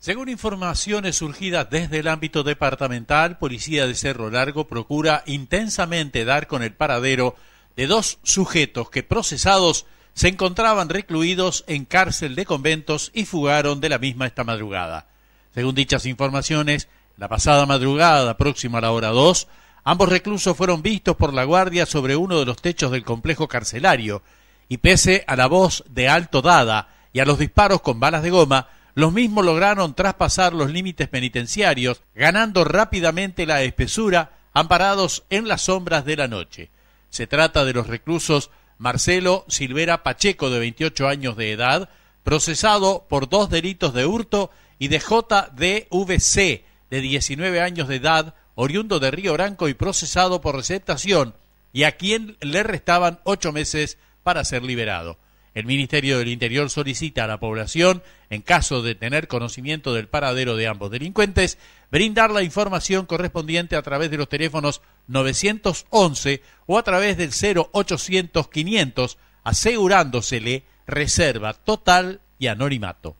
Según informaciones surgidas desde el ámbito departamental, Policía de Cerro Largo procura intensamente dar con el paradero de dos sujetos que procesados se encontraban recluidos en cárcel de conventos y fugaron de la misma esta madrugada. Según dichas informaciones, la pasada madrugada, próxima a la hora dos, ambos reclusos fueron vistos por la guardia sobre uno de los techos del complejo carcelario y pese a la voz de alto dada y a los disparos con balas de goma, los mismos lograron traspasar los límites penitenciarios, ganando rápidamente la espesura, amparados en las sombras de la noche. Se trata de los reclusos Marcelo Silvera Pacheco, de 28 años de edad, procesado por dos delitos de hurto, y de JDVC, de 19 años de edad, oriundo de Río Branco y procesado por receptación, y a quien le restaban ocho meses para ser liberado. El Ministerio del Interior solicita a la población, en caso de tener conocimiento del paradero de ambos delincuentes, brindar la información correspondiente a través de los teléfonos 911 o a través del 0800 500, asegurándosele reserva total y anonimato.